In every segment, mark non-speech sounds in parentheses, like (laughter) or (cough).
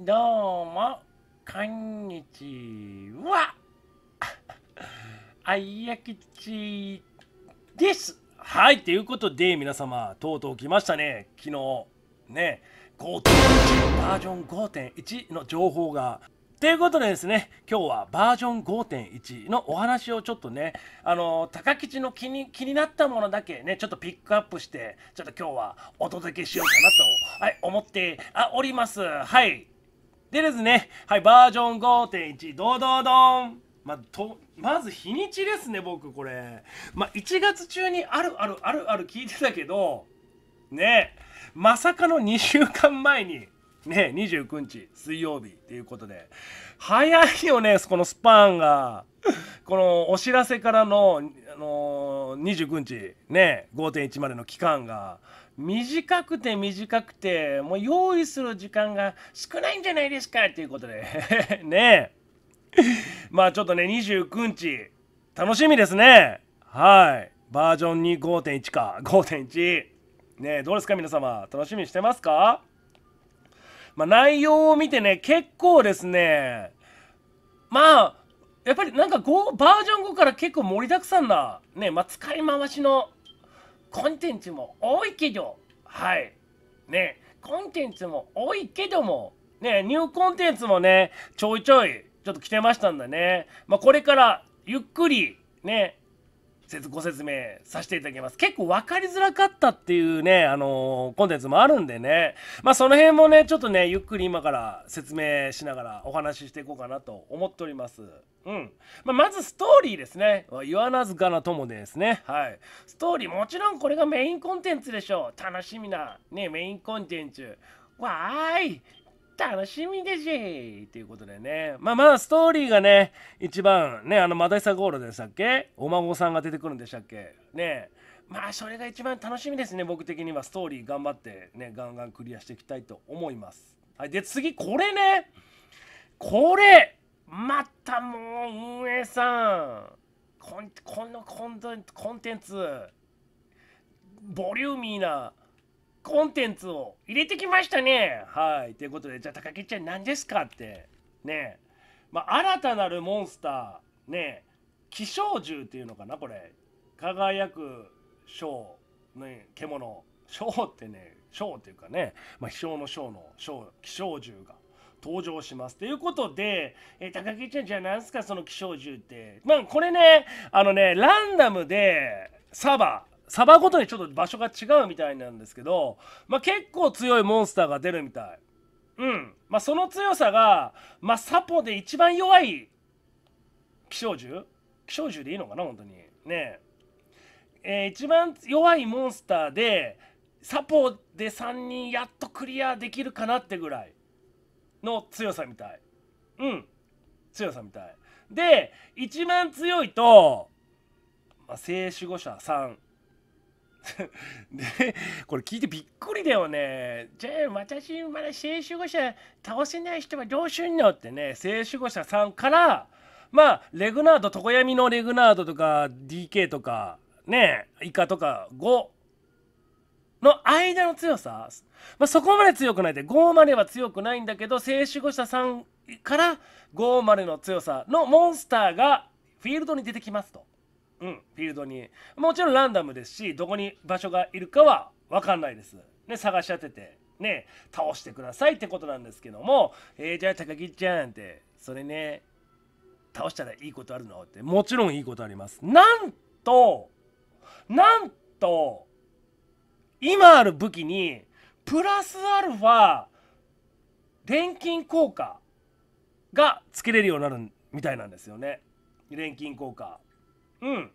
どうも、こんにちは。(laughs) あいやきちです。はい、ということで、皆様、とうとう来ましたね、昨日。ね、5.1バージョン5.1の情報が。ということでですね、今日はバージョン5.1のお話をちょっとね、あの、高吉の気に気になったものだけね、ちょっとピックアップして、ちょっと今日はお届けしようかなと、はい、思っております。はい。でですね、はい、バージョン5.1、ドドドンまとまず日にちですね、僕、これ。まあ、1月中にあるあるあるある聞いてたけど、ねまさかの2週間前に、ね29日、水曜日ということで、早いよね、このスパンが。このお知らせからの、あのー、29日、ね5.1までの期間が。短くて短くてもう用意する時間が少ないんじゃないですかっていうことで (laughs) ねえまあちょっとね29日楽しみですねはいバージョンに5.1か5.1ねどうですか皆様楽しみにしてますかまあ内容を見てね結構ですねまあやっぱりなんか5バージョン5から結構盛りだくさんなねまあ使い回しのコンテンツも多いけど、はい。ね、コンテンツも多いけども、ね、ニューコンテンツもね、ちょいちょい、ちょっと来てましたんでね。まあ、これから、ゆっくり、ね、ご説明させていただきます。結構分かりづらかったっていうね、あのー、コンテンツもあるんでね、まあその辺もね、ちょっとね、ゆっくり今から説明しながらお話ししていこうかなと思っております。うん。まあ、まずストーリーですね。言わなずかな友でですね。はい。ストーリー、もちろんこれがメインコンテンツでしょう。楽しみな、ね、メインコンテンツ。わーい楽しみでしということでね。まあまあ、ストーリーがね、一番ね、あの、マダイサゴールでしたっけお孫さんが出てくるんでしたっけね。まあ、それが一番楽しみですね。僕的にはストーリー頑張ってね、ガンガンクリアしていきたいと思います。はい、で、次、これね。これまたもう運営さんこんこのコンテンツボリューミーなコンテンツを入れてきましたね。はい。ということで、じゃあ、高木ちゃん何ですかって。ねまあ、新たなるモンスター、ね気象獣っていうのかな、これ。輝く章、ね、獣。章ってね、章っていうかね、まあ、飛翔の章の章、気象獣が登場します。ということで、えー、高木ちゃん、じゃあ何すか、その気象獣って。まあ、これね、あのね、ランダムで、サバ、サバごとにちょっと場所が違うみたいなんですけど、まあ、結構強いモンスターが出るみたい。うん。まあ、その強さが、まあ、サポで一番弱い希少獣希少獣でいいのかな本当に。ねえ。えー、一番弱いモンスターで、サポで3人やっとクリアできるかなってぐらいの強さみたい。うん。強さみたい。で、一番強いと、まあ、聖守護者3。でこれ聞いてびっくりだよね。じゃあ私まだ聖守護者倒せない人はどうすんのってね聖守護者さんからまあレグナード常闇のレグナードとか DK とかねイカとか5の間の強さ、まあ、そこまで強くないで5までは強くないんだけど聖守護者さんから5までの強さのモンスターがフィールドに出てきますと。うん、フィールドにもちろんランダムですしどこに場所がいるかは分かんないです、ね、探し当てて、ね、倒してくださいってことなんですけども、えー、じゃあ高木ちゃんってそれね倒したらいいことあるのってもちろんいいことありますなんとなんと今ある武器にプラスアルファ錬金効果がつけれるようになるみたいなんですよね錬金効果うん。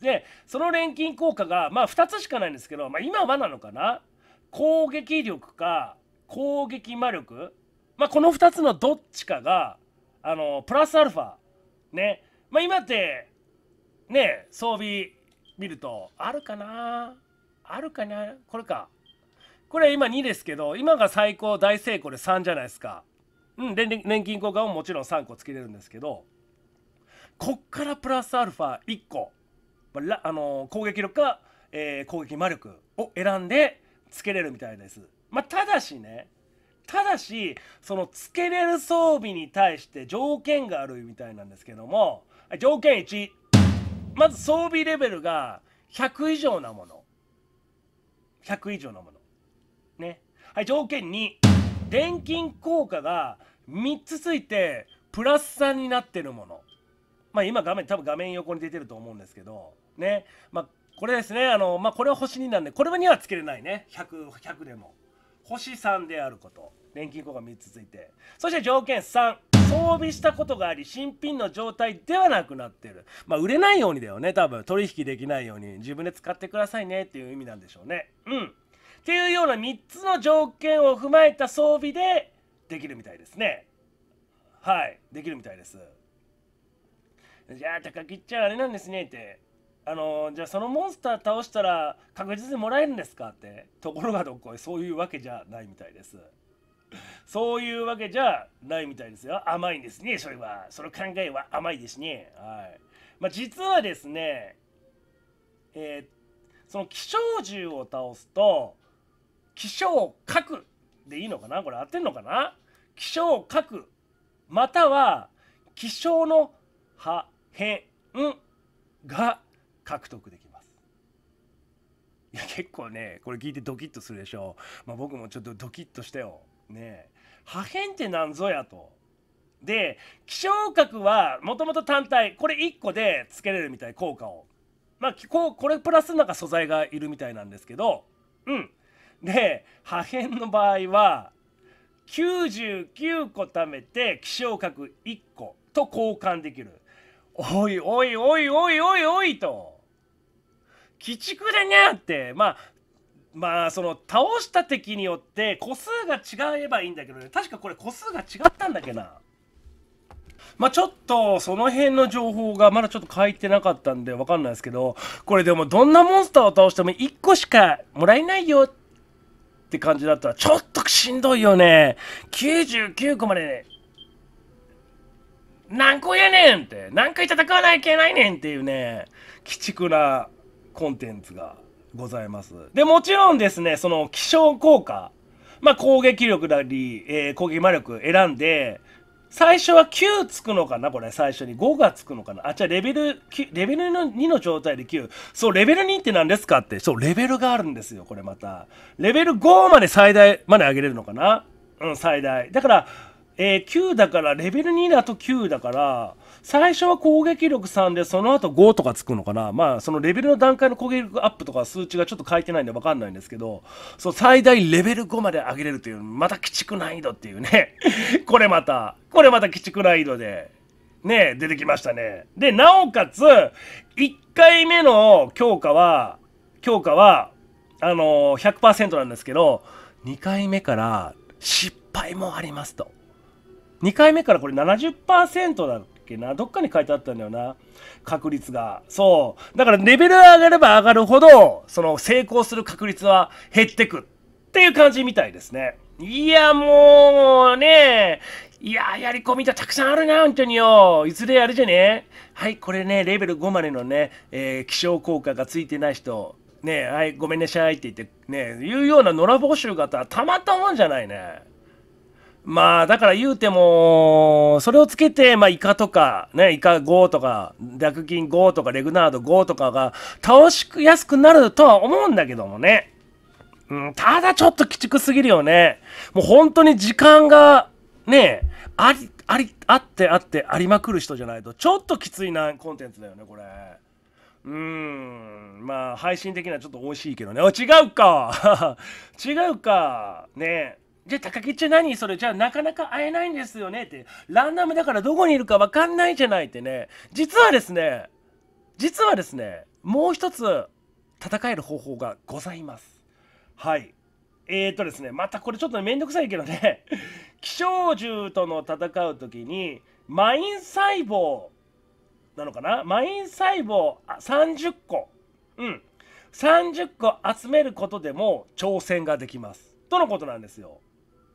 でその錬金効果がまあ2つしかないんですけど、まあ、今はなのかな攻撃力か攻撃魔力、まあ、この2つのどっちかがあのプラスアルファね、まあ、今ってね装備見るとあるかなあるかなこれかこれ今2ですけど今が最高大成功で3じゃないですかうん錬金効果ももちろん3個つけれるんですけどこっからプラスアルファ1個、まあ、あのー、攻撃力か、えー、攻撃魔力を選んでつけれるみたいです。まあ、ただしねただしそのつけれる装備に対して条件があるみたいなんですけども条件1まず装備レベルが100以上なもの100以上のものねはい条件2電筋効果が3つついてプラス3になってるものまあ、今画面多分画面横に出てると思うんですけどね、まあ、これですねあの、まあ、これは星2なんでこれにはつけれないね 100, 100でも星3であること年金庫が3つついてそして条件3装備したことがあり新品の状態ではなくなってるまあ売れないようにだよね多分取引できないように自分で使ってくださいねっていう意味なんでしょうねうんっていうような3つの条件を踏まえた装備でできるみたいですねはいできるみたいですじゃあ高木っちゃあれなんですねってあのじゃあそのモンスター倒したら確実にもらえるんですかってところがどっこいそういうわけじゃないみたいですそういうわけじゃないみたいですよ甘いんですねそれはその考えは甘いですねはいまあ実はですねえー、その気象獣を倒すとをか核でいいのかなこれ合ってんのかなをか核または気象の葉へんが獲得できます。いや結構ねこれ聞いてドキッとするでしょう、まあ、僕もちょっとドキッとしたよ。ね破片ってなんぞやと。で希少核はもともと単体これ1個でつけれるみたい効果を。まあここれプラスなんか素材がいるみたいなんですけどうん。で破片の場合は99個貯めて希少核1個と交換できる。おいおいおいおいおいおいと、鬼畜でゃって、まあ、まあその倒した敵によって個数が違えばいいんだけどね確かこれ個数が違ったんだっけなまあちょっとその辺の情報がまだちょっと書いてなかったんでわかんないですけどこれでもどんなモンスターを倒しても1個しかもらえないよって感じだったらちょっとしんどいよね99個まで、ね何個やねんって何回戦わないといけないねんっていうね鬼畜なコンテンツがございますでもちろんですねその気象効果まあ攻撃力だり、えー、攻撃魔力選んで最初は9つくのかなこれ最初に5がつくのかなあじゃあレベルレベル2の状態で9そうレベル2って何ですかってそうレベルがあるんですよこれまたレベル5まで最大まで上げれるのかなうん最大だからえー、9だから、レベル2だと9だから、最初は攻撃力3で、その後5とかつくのかな。まあ、そのレベルの段階の攻撃力アップとか数値がちょっと書いてないんでわかんないんですけど、そう、最大レベル5まで上げれるという、また鬼畜難易度っていうね。(laughs) これまた、これまた鬼畜難易度で、ね、出てきましたね。で、なおかつ、1回目の強化は、強化は、あのー、100%なんですけど、2回目から失敗もありますと。2回目からこれ70%だっけなどっかに書いてあったんだよな。確率が。そう。だからレベル上がれば上がるほど、その成功する確率は減ってくっていう感じみたいですね。いや、もうね、いややり込みがたくさんあるな、本当によ。いずれあれじゃね。はい、これね、レベル5までのね、えー、気象効果がついてない人、ね、はい、ごめんなさいって言って、ね、いうような野良募集型、たまったもんじゃないね。まあ、だから言うても、それをつけて、まあ、イカとか、ね、イカ5とか、逆金5とか、レグナード5とかが倒しやすくなるとは思うんだけどもね。うん、ただちょっと鬼畜すぎるよね。もう本当に時間が、ね、あり、あり、あってあってありまくる人じゃないと、ちょっときついなコンテンツだよね、これ。うーん、まあ、配信的にはちょっと惜しいけどね。あ、違うか (laughs) 違うかねじゃあ高木っちゃ何それじゃあなかなか会えないんですよねってランダムだからどこにいるか分かんないじゃないってね実はですね実はですねもう一つ戦える方法がございますはいえーとですねまたこれちょっと面倒くさいけどね希少 (laughs) 獣との戦う時にマイン細胞なのかなマイン細胞30個うん30個集めることでも挑戦ができますとのことなんですよ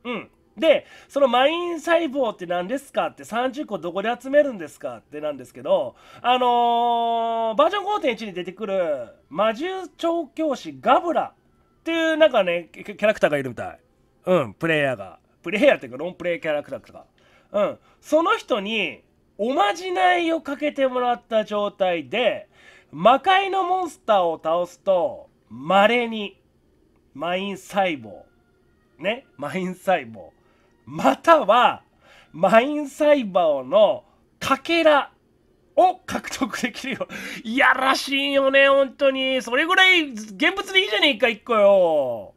うん。で、そのマイン細胞って何ですかって30個どこで集めるんですかってなんですけど、あのー、バージョン5.1に出てくる魔獣調教師ガブラっていうなんかね、キャラクターがいるみたい。うん、プレイヤーが。プレイヤーっていうかロンプレイキャラクターとか。うん、その人におまじないをかけてもらった状態で、魔界のモンスターを倒すと、稀に、マイン細胞。ねマイン細胞またはマイン細胞のかけらを獲得できるよ。いやらしいよね、本当に。それぐらい現物でいいじゃねえか、一個よ。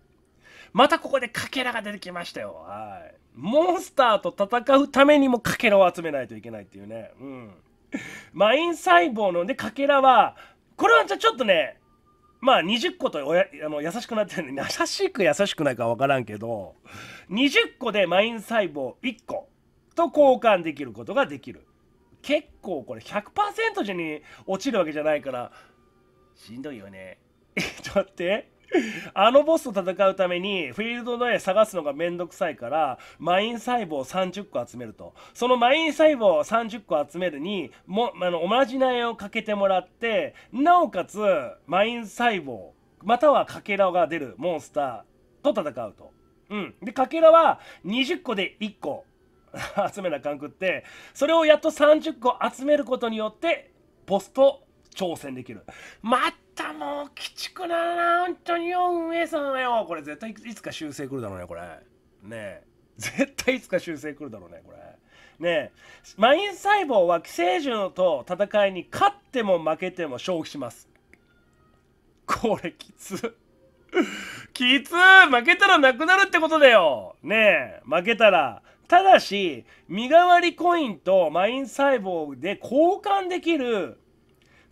またここでかけらが出てきましたよ。はい。モンスターと戦うためにもかけらを集めないといけないっていうね。うん。マイン細胞のね、かけらは、これはじゃちょっとね、まあ20個とおやあの優しくなってる優しく優しくないか分からんけど20個でマイン細胞1個と交換できることができる結構これ100%時に落ちるわけじゃないからしんどいよね (laughs) ちょっと待って (laughs) あのボスと戦うためにフィールドで探すのがめんどくさいからマイン細胞を30個集めるとそのマイン細胞を30個集めるにもあのおまじないをかけてもらってなおかつマイン細胞またはかけらが出るモンスターと戦うと。うん、でかけらは20個で1個 (laughs) 集めなあかんくってそれをやっと30個集めることによってポスト挑戦できる。またもう、鬼畜だな、本当によ、運営さんよ。これ絶対いつか修正来るだろうね、これ。ねえ。絶対いつか修正来るだろうね、これ。ねえ。マイン細胞は寄生獣と戦いに勝っても負けても消費します。これきつ。きつ負けたらなくなるってことだよねえ、負けたら。ただし、身代わりコインとマイン細胞で交換できる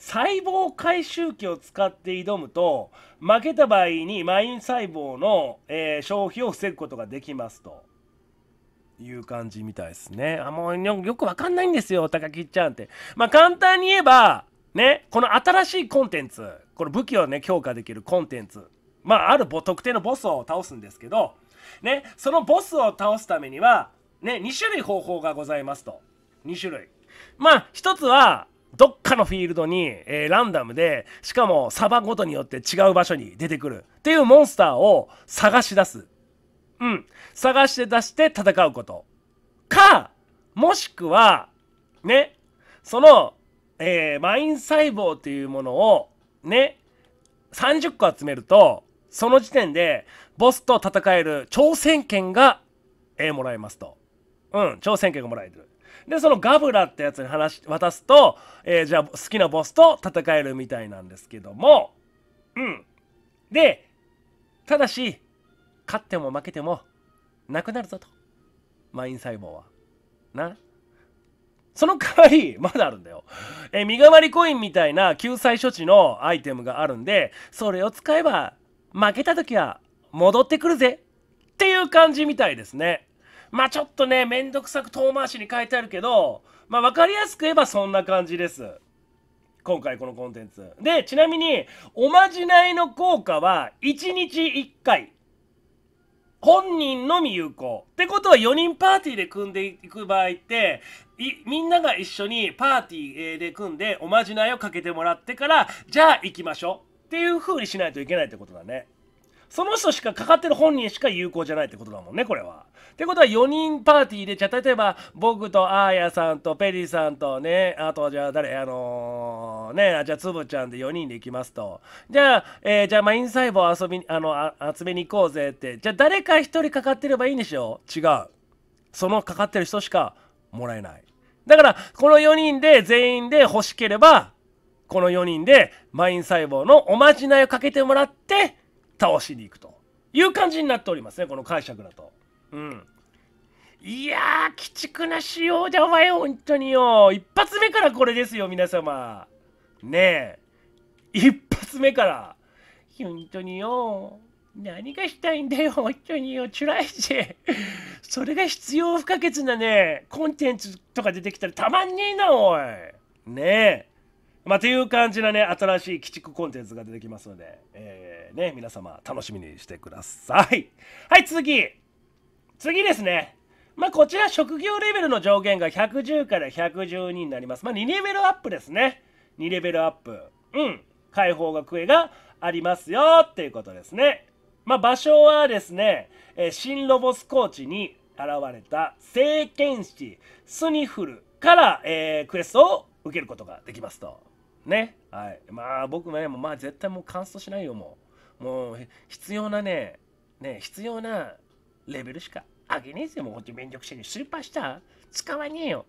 細胞回収器を使って挑むと負けた場合にマイン細胞の、えー、消費を防ぐことができますという感じみたいですねあもうよくわかんないんですよ高木ちゃんってまあ簡単に言えばねこの新しいコンテンツこの武器をね強化できるコンテンツまあある特定のボスを倒すんですけどねそのボスを倒すためにはね2種類方法がございますと2種類まあ一つはどっかのフィールドに、えー、ランダムでしかもサバごとによって違う場所に出てくるっていうモンスターを探し出すうん探して出して戦うことかもしくはねその、えー、マイン細胞っていうものをね30個集めるとその時点でボスと戦える挑戦権が、えー、もらえますとうん挑戦権がもらえるで、そのガブラってやつに話、渡すと、えー、じゃあ好きなボスと戦えるみたいなんですけども、うん。で、ただし、勝っても負けても、なくなるぞと。マイン細胞は。な。その代わり、まだあるんだよ。えー、身代わりコインみたいな救済処置のアイテムがあるんで、それを使えば、負けた時は戻ってくるぜっていう感じみたいですね。まあちょっとね、めんどくさく遠回しに書いてあるけど、まあ分かりやすく言えばそんな感じです。今回このコンテンツ。で、ちなみに、おまじないの効果は1日1回。本人のみ有効。ってことは4人パーティーで組んでいく場合って、みんなが一緒にパーティーで組んでおまじないをかけてもらってから、じゃあ行きましょうっていう風にしないといけないってことだね。その人しかかかってる本人しか有効じゃないってことだもんね、これは。ってことは4人パーティーで、じゃあ例えば僕とあーやさんとペリーさんとね、あとじゃあ誰、あのー、ね、じゃあつぶちゃんで4人で行きますと。じゃあ、えー、じゃあマイン細胞遊び、あのあ、集めに行こうぜって。じゃあ誰か1人かかってればいいんでしょ違う。そのかかってる人しかもらえない。だから、この4人で全員で欲しければ、この4人でマイン細胞のおまじないをかけてもらって、倒しに行くという感じになっておりますね、この解釈だと。うんいや鬼畜な仕様だわよ本当によ一発目からこれですよ皆様ねえ一発目から本当によ何がしたいんだよ本当によュらいジ。それが必要不可欠なねコンテンツとか出てきたらたまんねえなおいねえまあ、という感じのね、新しい鬼畜コンテンツが出てきますので、えー、ね、皆様楽しみにしてください。はい、次次ですね。まあ、こちら職業レベルの上限が110から112になります。まあ、2レベルアップですね。2レベルアップ。うん。解放が声がありますよっていうことですね。まあ、場所はですね、えー、新ロボスコーチに現れた聖剣士スニフルから、えー、クエストを受けることができますと。ね。はい。まあ僕もね、まあ絶対もうカンストしないよ、もう。もう必要なね、ね、必要なレベルしかあげねえぜ、もうほんとめんどくせえに。スーパースター使わねえよ。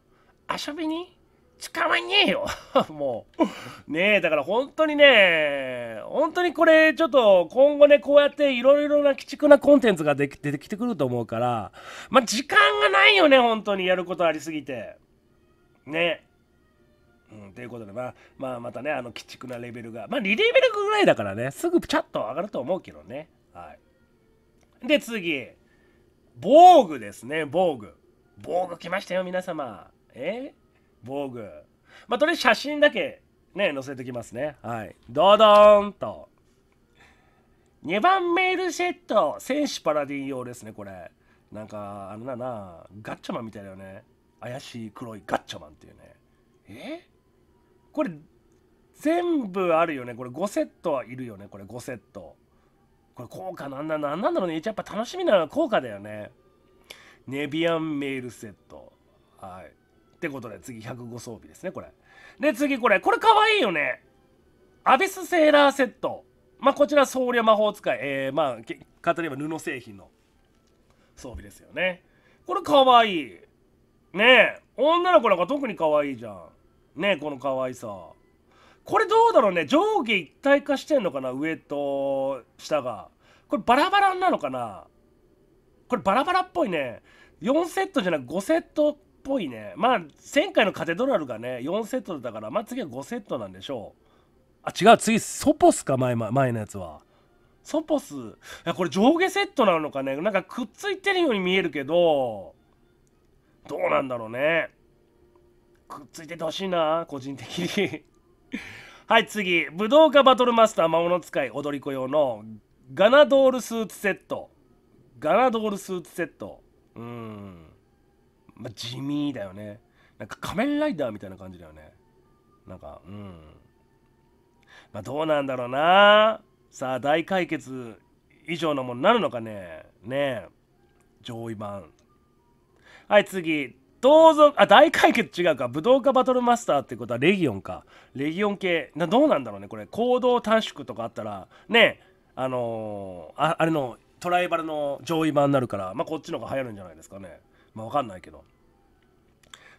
遊びに使わねえよ (laughs) もう。ねえ、だから本当にね、本当にこれ、ちょっと今後ね、こうやっていろいろな鬼畜なコンテンツができ出てきてくると思うから、まあ、時間がないよね、本当にやることありすぎて。ね。うん、ということで、まあ、まあ、またね、あの、鬼畜なレベルが、まあ、2レベルぐらいだからね、すぐチャっと上がると思うけどね。はい。で、次。防具ですね、防具。防具来ましたよ、皆様。え防具。まあ、とりあえず写真だけね、載せておきますね。はい。ドドーンと。2番メールセット、戦士パラディ用ですね、これ。なんか、あれだな、ガッチャマンみたいだよね。怪しい黒いガッチャマンっていうね。えこれ、全部あるよね。これ5セットはいるよね、これ5セット。これ効果なんだ、なんなんだろうね。一応やっぱ楽しみなのは効果だよね。ネビアンメールセット。はい。ってことで次105装備ですね、これ。で、次これ。これかわいいよね。アビスセーラーセット。まあ、こちら僧侶魔法使い。えー、まあ、例えば布製品の装備ですよね。これかわいい。ねえ。女の子なんか特に可愛いじゃん。ねえ、この可愛さ。これどうだろうね上下一体化してんのかな上と下がこれバラバラなのかなこれバラバラっぽいね4セットじゃなく5セットっぽいねまあ前回のカテドラルがね4セットだからまあ次は5セットなんでしょうあ違う次ソポスか前前のやつはソポスいやこれ上下セットなのかねなんかくっついてるように見えるけどどうなんだろうねくっついててほしいな個人的にはい次武道家バトルマスター魔物使い踊り子用のガナドールスーツセットガナドールスーツセットうんまあ、地味だよねなんか仮面ライダーみたいな感じだよねなんかうんまあ、どうなんだろうなさあ大解決以上のものになるのかねねえ上位版はい次同族あ大解決違うか武道家バトルマスターってことはレギオンかレギオン系などうなんだろうねこれ行動短縮とかあったらねあのー、ああれのトライバルの上位版になるから、まあ、こっちの方が流行るんじゃないですかねまあわかんないけど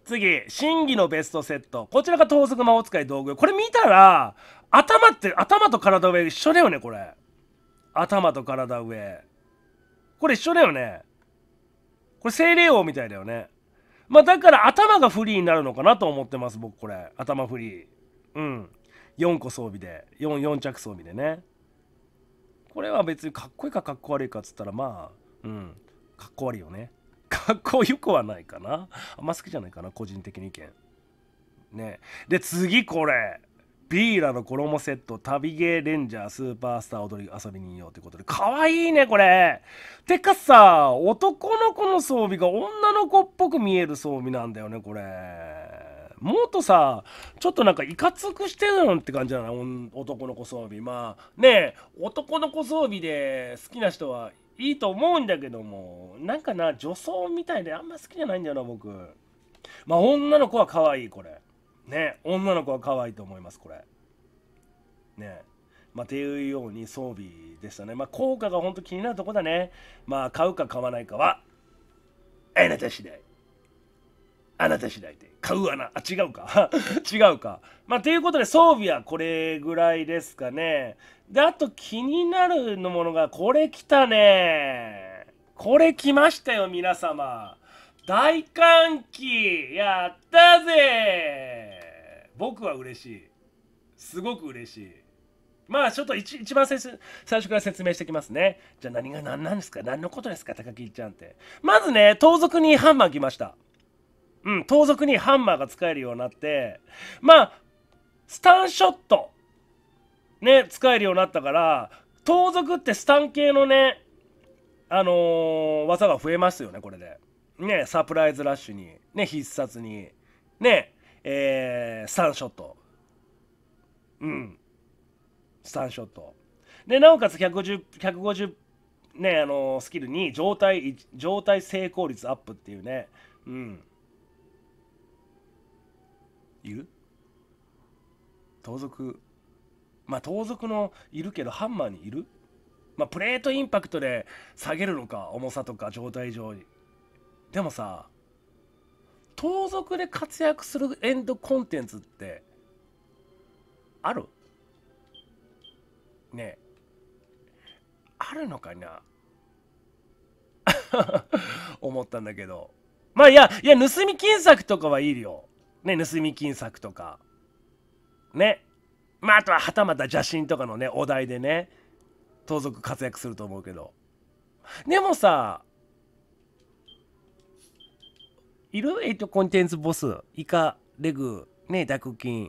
次審議のベストセットこちらが盗賊魔法使い道具これ見たら頭って頭と体上一緒だよねこれ頭と体上これ一緒だよねこれ精霊王みたいだよねまあ、だから頭がフリーになるのかなと思ってます僕これ頭フリーうん4個装備で 4, 4着装備でねこれは別にかっこいいかかっこ悪いかっつったらまあうんかっこ悪いよねかっこよくはないかなあんま好きじゃないかな個人的に意見ねで次これビーラの衣セット、旅ゲーレンジャー、スーパースター踊り遊び人形ということで、かわいいね、これ。てかさ、男の子の装備が女の子っぽく見える装備なんだよね、これ。もっとさ、ちょっとなんかいかつくしてるのって感じだな男の子装備。まあ、ねえ、男の子装備で好きな人はいいと思うんだけども、なんかな、女装みたいであんま好きじゃないんだよな、僕。まあ、女の子は可愛い、これ。ね女の子は可愛いと思いますこれねまあ、っていうように装備でしたねまあ効果が本当気になるとこだねまあ買うか買わないかはあなた次第あなた次第で買うなあ違うか (laughs) 違うかまあということで装備はこれぐらいですかねであと気になるのものがこれ来たねこれ来ましたよ皆様大歓喜やったぜ僕は嬉しい。すごく嬉しい。まあちょっと一一番最初から説明してきますね。じゃあ何が何なんですか何のことですか高木ちゃんって。まずね、盗賊にハンマー来ました。うん、盗賊にハンマーが使えるようになって、まあ、スタンショット、ね、使えるようになったから、盗賊ってスタン系のね、あのー、技が増えますよね、これで。ね、サプライズラッシュに、ね、必殺に、ね、えー、スタンショット。うん。スタンショット。で、なおかつ150、150、ね、あのー、スキルに状態、状態成功率アップっていうね、うん。いる盗賊。まあ、盗賊のいるけど、ハンマーにいるまあ、プレートインパクトで下げるのか、重さとか状態上に。でもさ盗賊で活躍するエンドコンテンツってあるねえあるのかな (laughs) 思ったんだけどまあいやいや盗み金策とかはいいよね盗み金策とかねまああとははたまた邪神とかのねお題でね盗賊活躍すると思うけどでもさいろいろとコンテンツボス、イカ、レグ、ね、ダクキン。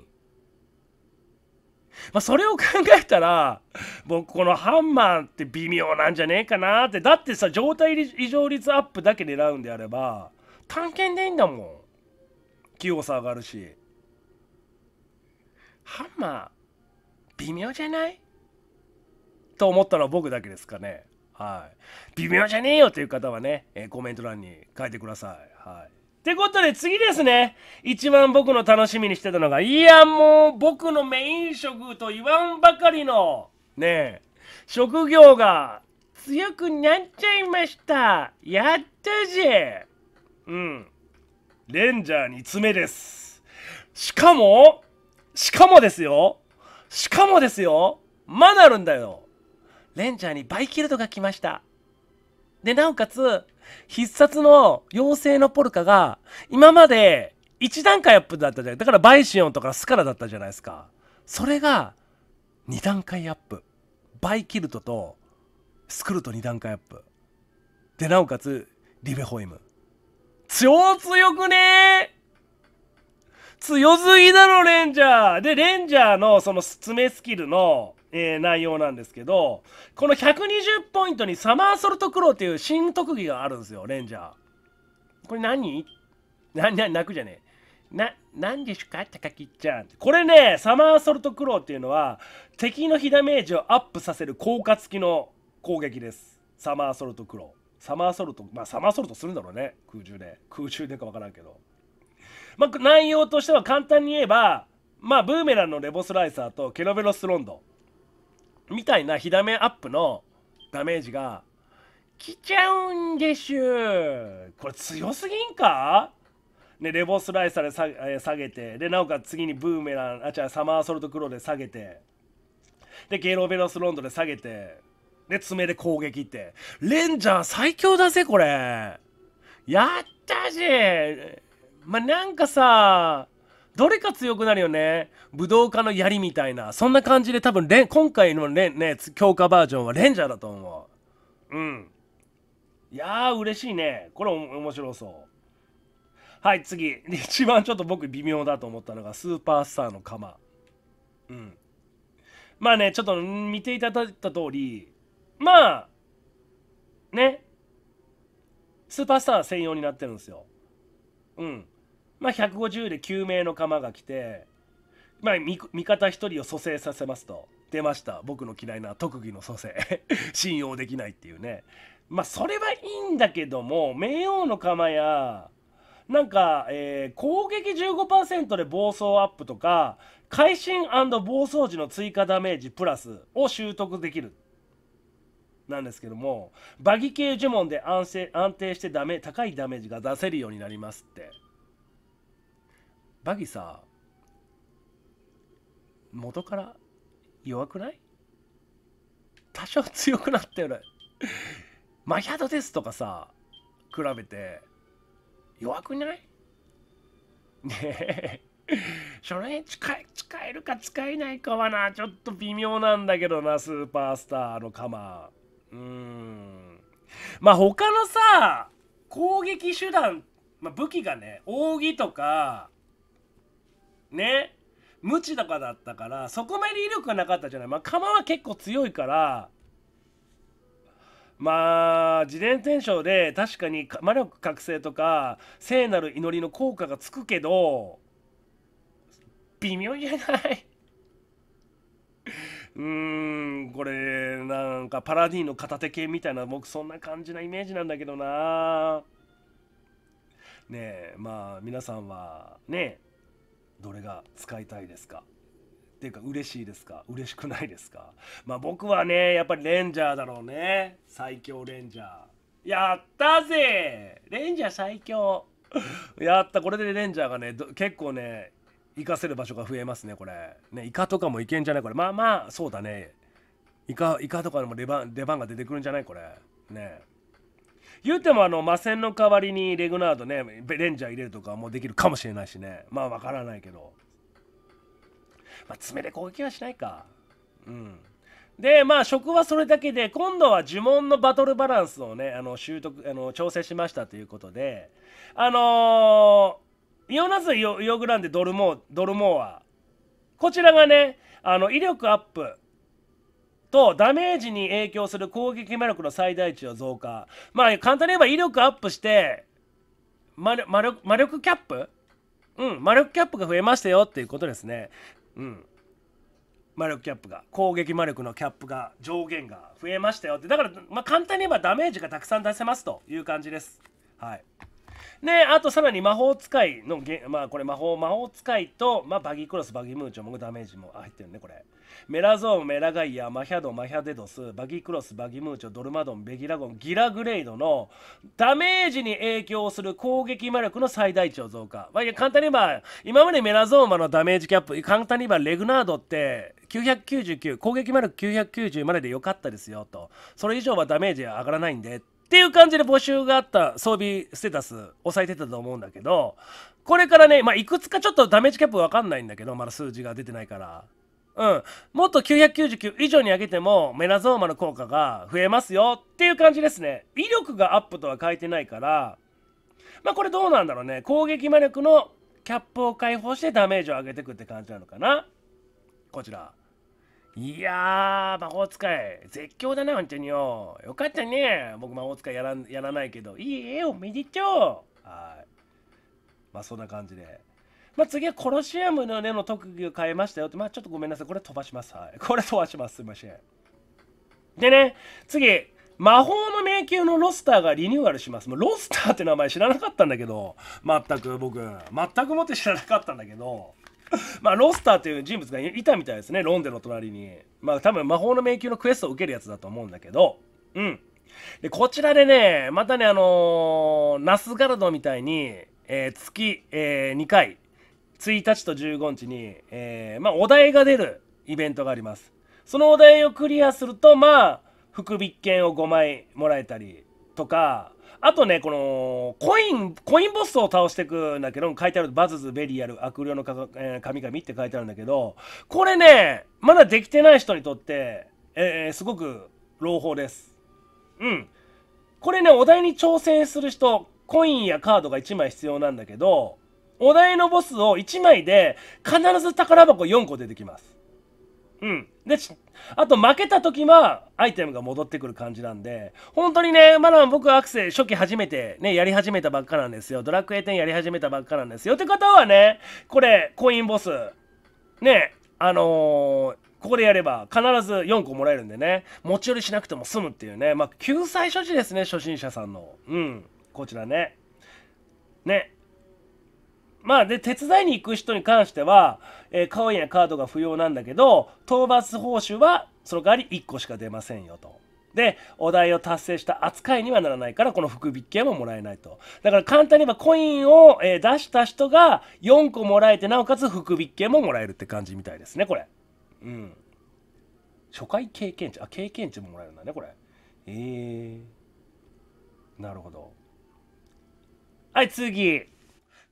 まあ、それを考えたら、僕、このハンマーって微妙なんじゃねえかなって。だってさ、状態異常率アップだけ狙うんであれば、探検でいいんだもん。器用さ上がるし。ハンマー、微妙じゃないと思ったのは僕だけですかね。はい。微妙じゃねえよという方はね、えコメント欄に書いてください。はい。ってことで次ですね。一番僕の楽しみにしてたのが、いやもう僕のメイン職と言わんばかりの、ねえ、職業が強くなっちゃいました。やったぜ。うん。レンジャーに爪です。しかも、しかもですよ。しかもですよ。まだあるんだよ。レンジャーにバイキルドが来ました。で、なおかつ、必殺の妖精のポルカが、今まで1段階アップだったじゃない。だからバイシオンとかスカラだったじゃないですか。それが2段階アップ。バイキルトとスクルト2段階アップ。で、なおかつ、リベホイム。超強くね強すぎだろ、レンジャーで、レンジャーのそのめスキルの、えー、内容なんですけどこの120ポイントにサマーソルトクローっていう新特技があるんですよレンジャーこれ何何何泣くじゃねえな何でしすか高木ちゃんこれねサマーソルトクローっていうのは敵の火ダメージをアップさせる効果付きの攻撃ですサマーソルトクローサマーソルトまあサマーソルトするんだろうね空中で空中でか分からんけどまあ内容としては簡単に言えばまあブーメランのレボスライサーとケロベロスロンドみたいな火ダメアップのダメージが来ちゃうんでしゅこれ強すぎんかね、レボスライサーで下げてでなおかつ次にブーメランあ違うサマーソルト黒で下げてでゲロベロスロンドで下げてで爪で攻撃ってレンジャー最強だぜこれやったぜまあなんかさどれか強くなるよね武道家の槍みたいなそんな感じで多分今回のねね強化バージョンはレンジャーだと思ううんいやー嬉しいねこれ面白そうはい次一番ちょっと僕微妙だと思ったのがスーパースターの釜うんまあねちょっと見ていただいた通りまあねスーパースター専用になってるんですようんまあ、150で救命の釜が来て、まあ、味方1人を蘇生させますと出ました僕の嫌いな特技の蘇生 (laughs) 信用できないっていうねまあそれはいいんだけども冥王の釜やなんか、えー、攻撃15%で暴走アップとか会心暴走時の追加ダメージプラスを習得できるなんですけどもバギ系呪文で安安定してダメ高いダメージが出せるようになりますって。バギーさ元から弱くない多少強くなったよねマヒャドですとかさ比べて弱くないねえその辺使え使えるか使えないかはなちょっと微妙なんだけどなスーパースターのカマうーんまあ他のさ攻撃手段、まあ、武器がね扇とかね無知とかだったからそこまで威力がなかったじゃないまあ釜は結構強いからまあ自伝転生で確かに魔力覚醒とか聖なる祈りの効果がつくけど微妙じゃない (laughs) うーんこれなんかパラディの片手剣みたいな僕そんな感じなイメージなんだけどなねえまあ皆さんはねどれが使いたいですかっていうか嬉しいですか嬉しくないですかまあ僕はねやっぱりレンジャーだろうね最強レンジャーやったぜレンジャー最強やったこれでレンジャーがね結構ね活かせる場所が増えますねこれねイカとかもいけんじゃないこれまあまあそうだねイカイカとかでも出番出番が出てくるんじゃないこれねえ言うてもあの魔線の代わりにレグナードねレンジャー入れるとかもできるかもしれないしねまあ分からないけど、まあ、爪で攻撃はしないかうんでまあ食はそれだけで今度は呪文のバトルバランスをねあの習得あの調整しましたということであのー、イオナズヨヨグランデドルモドルモアこちらがねあの威力アップとダメージに影響する攻撃魔力の最大値を増加まあ簡単に言えば威力アップして魔力魔力キャップうん魔力キャップが増えましたよっていうことですねうん魔力キャップが攻撃魔力のキャップが上限が増えましたよってだから、まあ、簡単に言えばダメージがたくさん出せますという感じですはいであとさらに魔法使いのまあこれ魔法魔法使いと、まあ、バギークロスバギームーチョもダメージも入ってるねこれメラゾーン、メラガイア、マヒャド、マヒャデドス、バギクロス、バギムーチョ、ドルマドン、ベギラゴン、ギラグレードのダメージに影響する攻撃魔力の最大値を増加。まあ、簡単に言えば、今までメラゾーマのダメージキャップ、簡単に言えばレグナードって999、攻撃魔力990までで良かったですよと。それ以上はダメージ上がらないんで。っていう感じで募集があった装備ステータス抑えてたと思うんだけど、これからね、まあ、いくつかちょっとダメージキャップわかんないんだけど、まだ数字が出てないから。うん、もっと999以上に上げてもメラゾーマの効果が増えますよっていう感じですね威力がアップとは書いてないからまあこれどうなんだろうね攻撃魔力のキャップを解放してダメージを上げてくって感じなのかなこちらいやー魔法使い絶叫だな本当によよかったね僕魔法使いやらやらないけどいい絵を見に行っちゃおうはいまあそんな感じでまあ、次はコロシアムのねの特技を変えましたよって、まあ、ちょっとごめんなさい。これ飛ばします。はい。これ飛ばします。すみません。でね、次。魔法の迷宮のロスターがリニューアルします。もうロスターって名前知らなかったんだけど、全く僕、全くもって知らなかったんだけど、まあ、ロスターという人物がいたみたいですね、ロンデの隣に。まあ、多分魔法の迷宮のクエストを受けるやつだと思うんだけど、うん。で、こちらでね、またね、あのー、ナスガルドみたいに、えー、月、えー、2回、1日と15日に、えー、まあ、お題が出るイベントがあります。そのお題をクリアすると、まあ、福引券を5枚もらえたりとか、あとね、この、コイン、コインボスを倒していくんだけど、書いてある、バズズ、ベリアル、悪霊の神々って書いてあるんだけど、これね、まだできてない人にとって、えー、すごく朗報です。うん。これね、お題に挑戦する人、コインやカードが1枚必要なんだけど、お題のボスを1枚で必ず宝箱4個出てきます。うん。で、あと負けた時はアイテムが戻ってくる感じなんで、本当にね、まだ僕アクセ初期初めてね、やり始めたばっかなんですよ。ドラクエ10やり始めたばっかなんですよ。って方はね、これ、コインボス、ね、あのーここでやれば必ず4個もらえるんでね、持ち寄りしなくても済むっていうね、まあ、救済処置ですね、初心者さんの。うん、こちらね。ね、まあで手伝いに行く人に関しては、えー、イやカードが不要なんだけど討伐報酬はその代わり1個しか出ませんよと。でお題を達成した扱いにはならないからこの福引券ももらえないとだから簡単に言えばコインを、えー、出した人が4個もらえてなおかつ福引券ももらえるって感じみたいですねこれうん初回経験値あ経験値ももらえるんだねこれえー、なるほどはい次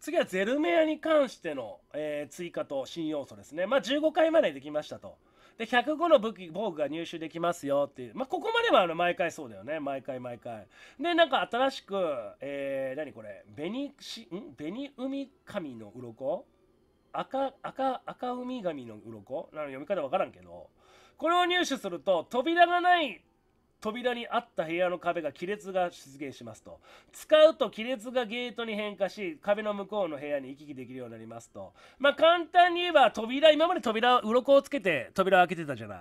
次はゼルメアに関しての、えー、追加と新要素ですね。まあ、15回までできましたと。で、105の武器、防具が入手できますよっていう。まあ、ここまではあの毎回そうだよね。毎回毎回。で、なんか新しく、えー、何これ、紅し、んミ海神の鱗赤、赤、赤海神の鱗なの読み方わからんけど、これを入手すると、扉がない扉にあった部屋の壁が亀裂が出現しますと使うと亀裂がゲートに変化し壁の向こうの部屋に行き来できるようになりますとまあ簡単に言えば扉今まで扉うろこをつけて扉を開けてたじゃない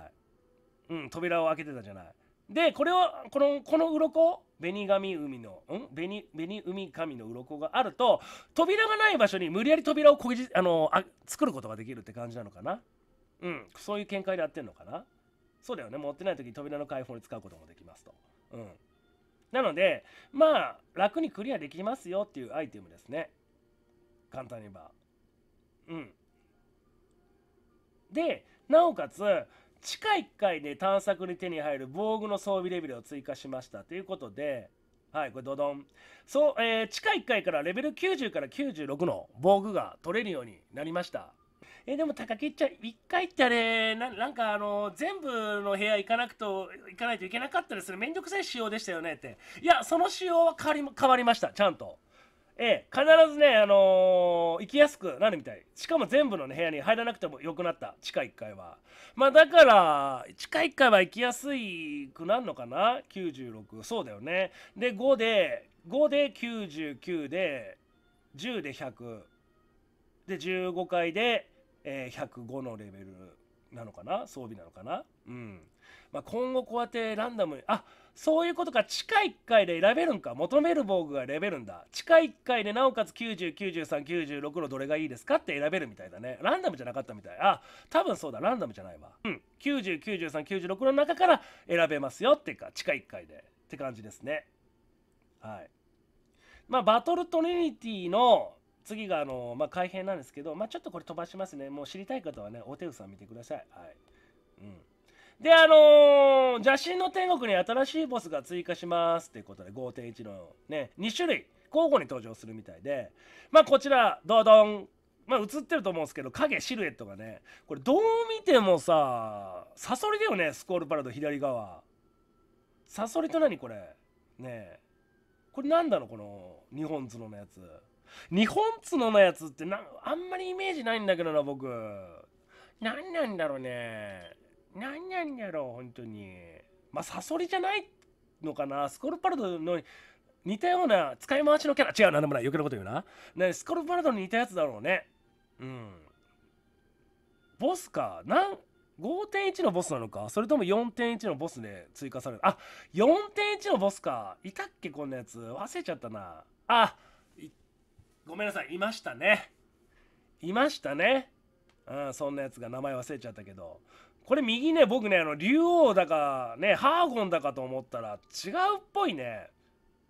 うん扉を開けてたじゃないでこれをこのこの鱗紅神海のん紅紅海神の鱗があると扉がない場所に無理やり扉をこぎあのあ作ることができるって感じなのかなうんそういう見解で合ってんのかなそうだよね持ってない時に扉の開放に使うこともできますと。うんなのでまあ楽にクリアできますよっていうアイテムですね簡単に言えばうんでなおかつ地下1階で探索に手に入る防具の装備レベルを追加しましたということではいこれドドンそう、えー、地下1階からレベル90から96の防具が取れるようになりましたえでも高木っちゃん1回ってあれなんかあの全部の部屋行かなくと行かないといけなかったですねめんどくさい仕様でしたよねっていやその仕様は変わり変わりましたちゃんと。ええ、必ずね、あのー、行きやすくなるみたい。しかも全部の、ね、部屋に入らなくても良くなった。地下1階は。まあだから、地下1階は行きやすいくなるのかな ?96。そうだよね。で、5で、5で99で、10で100。で、15階でえー、105のレベルなのかな装備なのかなうん。まあ、今後こうやってランダムあそういうことか。地下1回で選べるんか。求める防具が選べるんだ。地下1回でなおかつ90、93、96のどれがいいですかって選べるみたいだね。ランダムじゃなかったみたい。あ、多分そうだ。ランダムじゃないわ。うん。90、93、96の中から選べますよっていうか、地下1回で。って感じですね。はい。まあ、バトルトリニティの次があの、まあ、改編なんですけど、まあ、ちょっとこれ飛ばしますね。もう知りたい方はね、お手うさん見てください。はい。うん。で、あのー、邪神の天国に新しいボスが追加しますということで、5.1のね、2種類交互に登場するみたいで、まあ、こちら、ドドン。まあ、映ってると思うんですけど、影、シルエットがね、これどう見てもさ、サソリだよね、スコールパラド左側。サソリと何これねえ。これ何だろう、この、日本図のやつ。日本角のやつってなあんまりイメージないんだけどな僕何なんだろうね何なんだろう本当にまあサソリじゃないのかなスコルパルドの似たような使い回しのキャラ違う何でもない余計なこと言うな、ね、スコルパルドに似たやつだろうねうんボスかなん5.1のボスなのかそれとも4.1のボスで追加されるあ4.1のボスかいたっけこんなやつ忘れちゃったなあっごめんなさいいましたねいましたねうんそんなやつが名前忘れちゃったけどこれ右ね僕ねあの竜王だかねハーゴンだかと思ったら違うっぽいね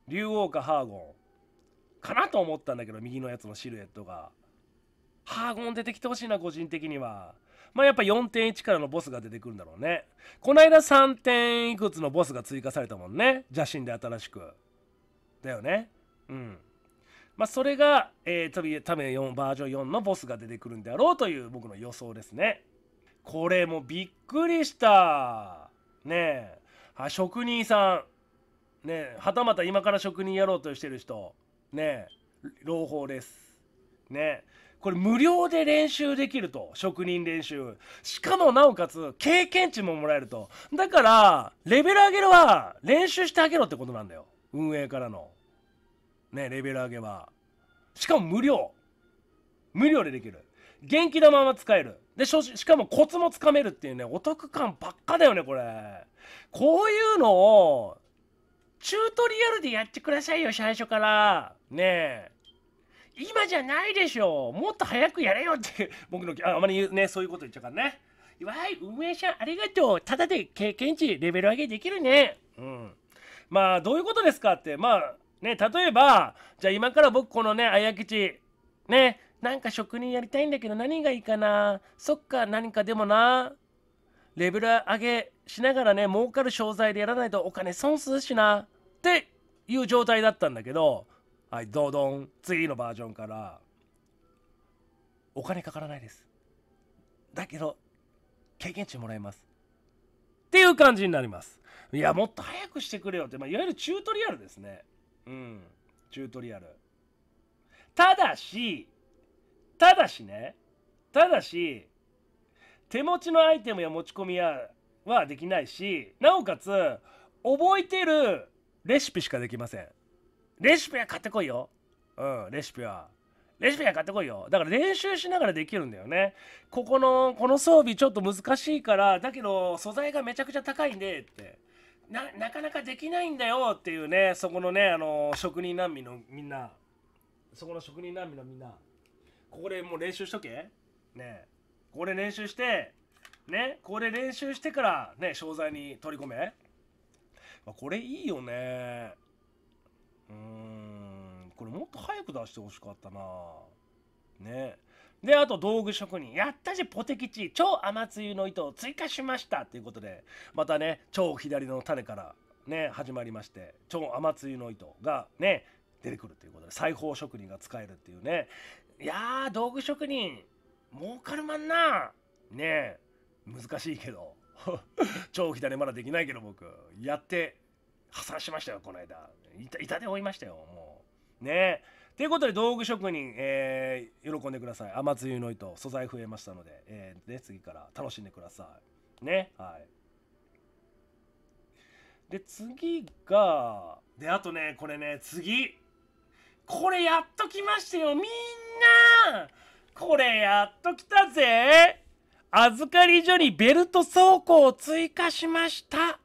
竜王かハーゴンかなと思ったんだけど右のやつのシルエットがハーゴン出てきてほしいな個人的にはまあやっぱ4.1からのボスが出てくるんだろうねこないだ3点いくつのボスが追加されたもんね邪神で新しくだよねうんまあ、それが、えー、多分4バージョン4のボスが出てくるんだろうという僕の予想ですね。これもびっくりした。ねえ、職人さん、ねえ、はたまた今から職人やろうとしてる人、ねえ、朗報です。ねえ、これ無料で練習できると、職人練習。しかもなおかつ、経験値ももらえると。だから、レベル上げるは練習してあげろってことなんだよ。運営からの。ね、レベル上げは。しかも無料無料でできる。元気まま使える。でし、しかもコツもつかめるっていうね、お得感ばっかだよね、これ。こういうのを、チュートリアルでやってくださいよ、最初から。ねえ。今じゃないでしょもっと早くやれよって、僕のあ、あまりね、そういうこと言っちゃうからね。わい、運営者ありがとう。ただで経験値レベル上げできるね。うん。まあ、どういうことですかって、まあ、ね、例えば、じゃあ今から僕このね、綾吉、ね、なんか職人やりたいんだけど何がいいかなそっか、何かでもな。レベル上げしながらね、儲かる商材でやらないとお金損するしな。っていう状態だったんだけど、はい、どうどん、次のバージョンから、お金かからないです。だけど、経験値もらえます。っていう感じになります。いや、もっと早くしてくれよって、まあ、いわゆるチュートリアルですね。うん、チュートリアル。ただし、ただしね、ただし、手持ちのアイテムや持ち込みはできないし、なおかつ、覚えてるレシピしかできません。レシピは買ってこいよ。うん、レシピは。レシピは買ってこいよ。だから練習しながらできるんだよね。ここの、この装備ちょっと難しいから、だけど素材がめちゃくちゃ高いんでって。ななかなかできないんだよっていうねそこのねあの職人難民のみんなそこの職人難民のみんなここでもう練習しとけねここで練習してねここで練習してからね商材に取り込めこれいいよねうんこれもっと早く出してほしかったなねえであと道具職人やったぜポテチ。超甘露の糸を追加しましたということでまたね超左の種からね始まりまして超甘露の糸がね出てくるということで裁縫職人が使えるっていうねいやー道具職人儲かるまんなね難しいけど (laughs) 超左まだできないけど僕やって破産しましたよこの間痛手負いましたよもうねえということで道具職人、えー、喜んでください雨露の糸素材増えましたので、えー、ね、次から楽しんでくださいねはいで次がであとねこれね次これやっときましたよみんなこれやっときたぜ預かり所にベルト走行を追加しました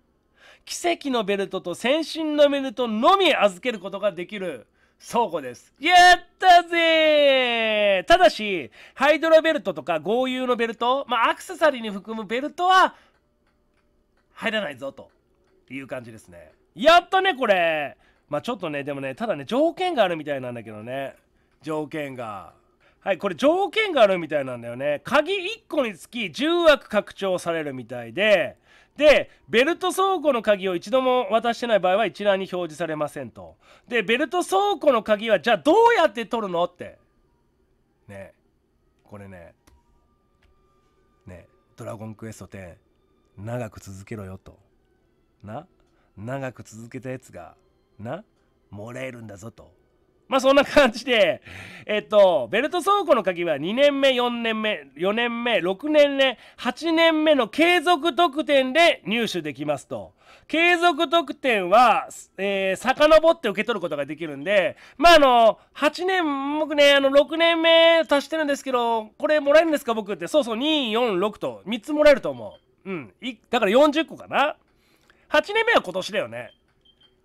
奇跡のベルトと先進のベルトのみ預けることができる倉庫です。やったぜただし、ハイドロベルトとか豪遊のベルト、まあ、アクセサリーに含むベルトは、入らないぞ、という感じですね。やったね、これまあ、ちょっとね、でもね、ただね、条件があるみたいなんだけどね。条件が。はいこれ条件があるみたいなんだよね鍵1個につき10枠拡張されるみたいででベルト倉庫の鍵を一度も渡してない場合は一覧に表示されませんとでベルト倉庫の鍵はじゃあどうやって取るのってねこれねねドラゴンクエスト10長く続けろよとな長く続けたやつがなもらえるんだぞとまあそんな感じで、(laughs) えっと、ベルト倉庫の鍵は2年目、4年目、4年目、6年目、8年目の継続特典で入手できますと。継続特典は、えー、遡って受け取ることができるんで、まあ、あの、8年、僕ね、あの、6年目足してるんですけど、これもらえるんですか僕って、そうそう、2、4、6と3つもらえると思う。うん。だから40個かな。8年目は今年だよね。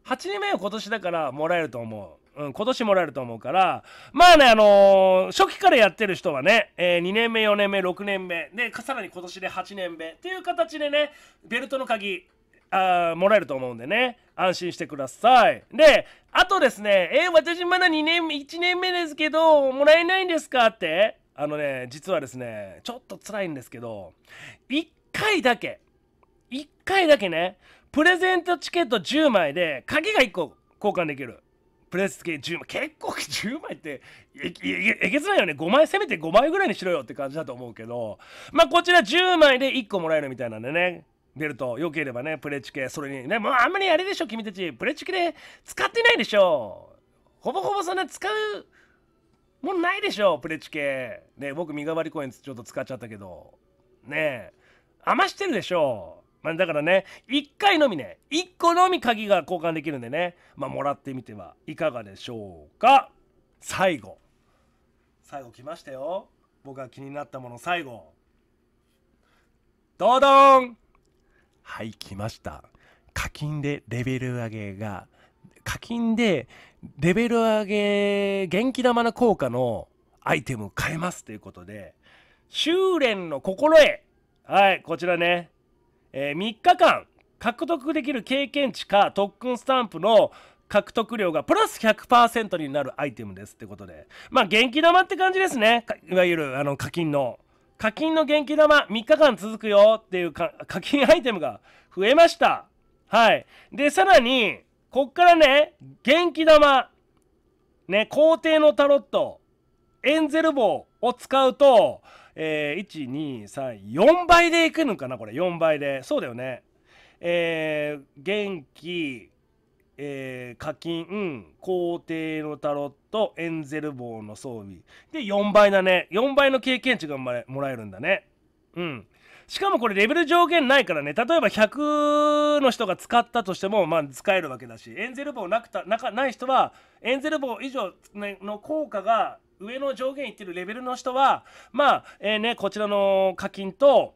8年目は今年だからもらえると思う。うん、今年もらえると思うからまあねあのー、初期からやってる人はね、えー、2年目4年目6年目でさらに今年で8年目っていう形でねベルトの鍵あもらえると思うんでね安心してくださいであとですねえー、私まだ2年1年目ですけどもらえないんですかってあのね実はですねちょっと辛いんですけど1回だけ1回だけねプレゼントチケット10枚で鍵が1個交換できるプレス付け10枚結構10 (laughs) 枚ってえげつないよね5枚せめて5枚ぐらいにしろよって感じだと思うけどまあこちら10枚で1個もらえるみたいなんでねベルト良ければねプレチケそれにねもうあんまりあれでしょ君たちプレチケで使ってないでしょほぼほぼそんな使うもんないでしょプレチケね僕身代わり公演ちょっと使っちゃったけどねえ余してるでしょまあ、だからね、1回のみね、1個のみ鍵が交換できるんでね、まあ、もらってみてはいかがでしょうか。最後。最後来ましたよ。僕が気になったもの、最後。どどんはい、来ました。課金でレベル上げが、課金でレベル上げ、元気玉の効果のアイテムを変えますということで、修練の心得はい、こちらね、えー、3日間獲得できる経験値か特訓スタンプの獲得量がプラス100%になるアイテムですってことでまあ元気玉って感じですねいわゆるあの課金の課金の元気玉3日間続くよっていう課金アイテムが増えましたはいでさらにこっからね元気玉ね皇帝のタロットエンゼル棒を使うとえー、1234倍でいくのかなこれ4倍でそうだよねえー、元気、えー、課金皇帝のタロットエンゼル棒の装備で4倍だね4倍の経験値がもらえるんだねうんしかもこれレベル上限ないからね、例えば100の人が使ったとしても、まあ、使えるわけだし、エンゼル棒なくたなかない人は、エンゼル棒以上の効果が上の上限いってるレベルの人はまあ、えー、ね、こちらの課金と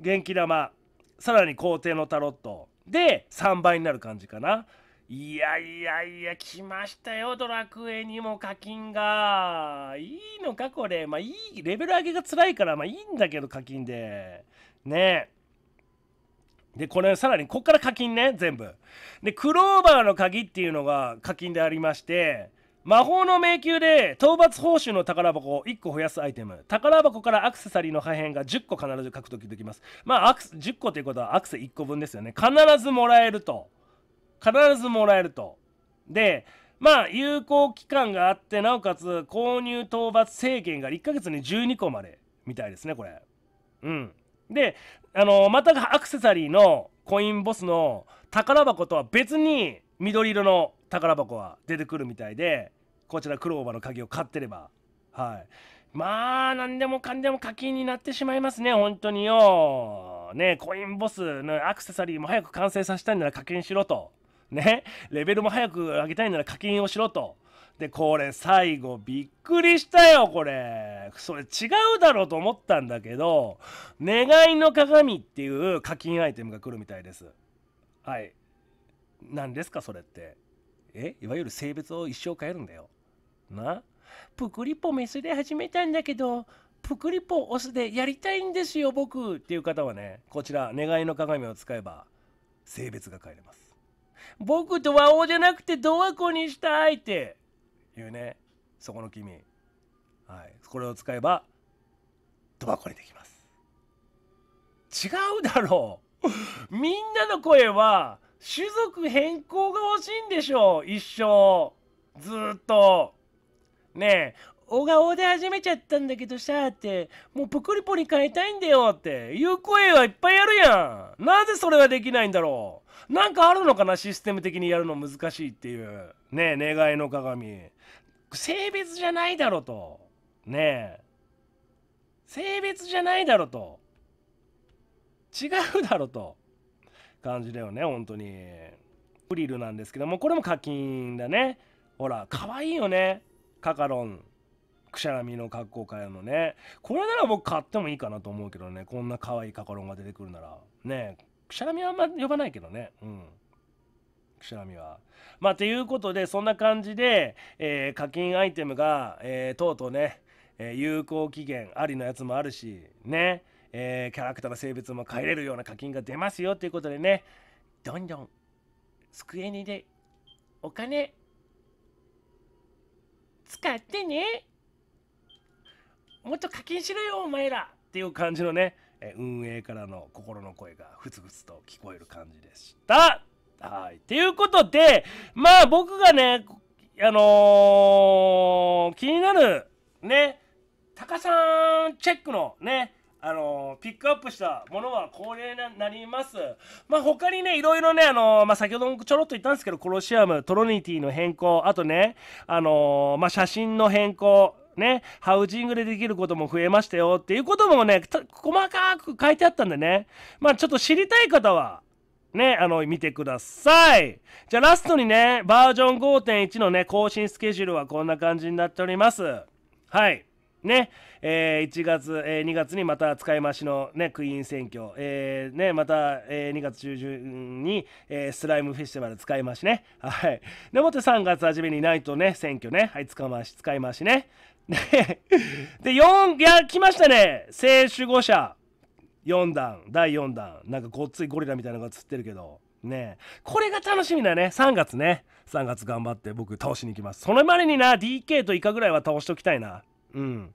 元気玉さらに皇帝のタロットで3倍になる感じかな。いやいやいや、来ましたよ、ドラクエにも課金が。いいのか、これ。まあ、いい、レベル上げが辛いから、まあ、いいんだけど、課金で。ねで、これ、さらに、こっから課金ね、全部。で、クローバーの鍵っていうのが課金でありまして、魔法の迷宮で討伐報酬の宝箱を1個増やすアイテム宝箱からアクセサリーの破片が10個必ず獲得できますまあアクス10個ということはアクセ1個分ですよね必ずもらえると必ずもらえるとでまあ有効期間があってなおかつ購入討伐制限が1ヶ月に12個までみたいですねこれうんであのまたアクセサリーのコインボスの宝箱とは別に緑色の宝箱は出てくるみたいでこちらクローバーの鍵を買ってればはいまあ何でもかんでも課金になってしまいますね本当によねコインボスのアクセサリーも早く完成させたいなら課金しろとねレベルも早く上げたいなら課金をしろとでこれ最後びっくりしたよこれそれ違うだろうと思ったんだけど「願いの鏡」っていう課金アイテムが来るみたいですはい何ですかそれってえいわゆる性別を一生変えるんだよ。なぷくりぽメスで始めたんだけど、ぷくりぽオスでやりたいんですよ、僕っていう方はね、こちら、願いの鏡を使えば、性別が変えれます。僕と和王じゃなくて、ドア子にしたいっていうね、そこの君。はい。これを使えば、ドア子にできます。違うだろうみんなの声は、種族変更が欲しいんでしょう一生ずっとねえ小顔で始めちゃったんだけどさってもうぷくりぽに変えたいんだよっていう声はいっぱいあるやんなぜそれができないんだろうなんかあるのかなシステム的にやるの難しいっていうねえ願いの鏡性別じゃないだろとねえ性別じゃないだろと違うだろと感じだよね本当にフリルなんですけどもこれも課金だねほら可愛いよねカカロンくしゃらみの格好からのねこれなら僕買ってもいいかなと思うけどねこんな可愛いカカロンが出てくるならねくしゃらみはあんま呼ばないけどねうんくしゃらみはまあということでそんな感じで、えー、課金アイテムが、えー、とうとうね、えー、有効期限ありのやつもあるしねえー、キャラクターの性別も変えれるような課金が出ますよということでねどんどん机にでお金使ってねもっと課金しろよお前らっていう感じのね運営からの心の声がふつふつと聞こえる感じでした。はい。ということで、まあ僕がね、あのー、気になる、ね、タカさんチェックのね、あのピックアップしたものは恒例になります。まあ、他にね、いろいろね、あのまあ、先ほどもちょろっと言ったんですけど、コロシアム、トロニティの変更、あとね、あのまあ、写真の変更、ね、ハウジングでできることも増えましたよっていうこともね、細かく書いてあったんでね、まあ、ちょっと知りたい方は、ね、あの、見てください。じゃあラストにね、バージョン5.1のね、更新スケジュールはこんな感じになっております。はい。ね、えー、1月、えー、2月にまた使い増しの、ね、クイーン選挙、えーね、また、えー、2月中旬に、えー、スライムフェスティバル使い増しね、はい、でもって3月初めにナイトね選挙ね、はい、使い増し使い増しね (laughs) で4いや来ましたね聖守護者4段第4弾なんかごっついゴリラみたいなのが映ってるけどねこれが楽しみだね3月ね3月頑張って僕倒しに行きますそのまでにな DK とイカぐらいは倒しときたいなうん。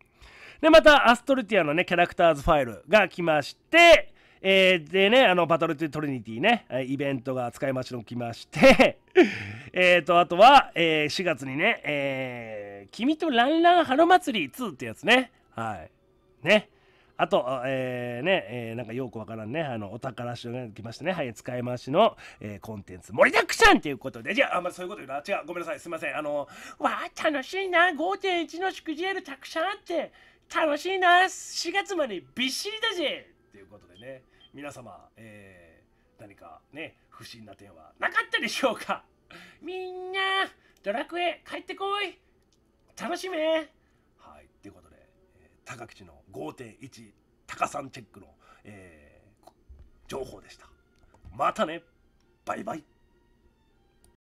で、また、アストルティアのね、キャラクターズファイルが来まして、えー、でね、あの、バトルトリニティね、イベントが使いましの来まして (laughs) えっと、あとは、えー、4月にね、えー、君とランラン春祭り2ってやつね。はい。ね。あと、えー、ね、えー、なんかよくわからんね、あの、お宝集が来ましたね。はい、使い回しの、えー、コンテンツ盛りだくさんということで、じゃあ、あんまりそういうこと言うな。違う、ごめんなさい、すいません。あの、わあ、楽しいな、5.1の祝辞エルたくさんあって、楽しいな、4月までびっしりだぜということでね、皆様、えー、何かね、不審な点はなかったでしょうかみんな、ドラクエ帰ってこい楽しめ高吉の5.1高さんチェックの、えー、情報でした。またねバイバイ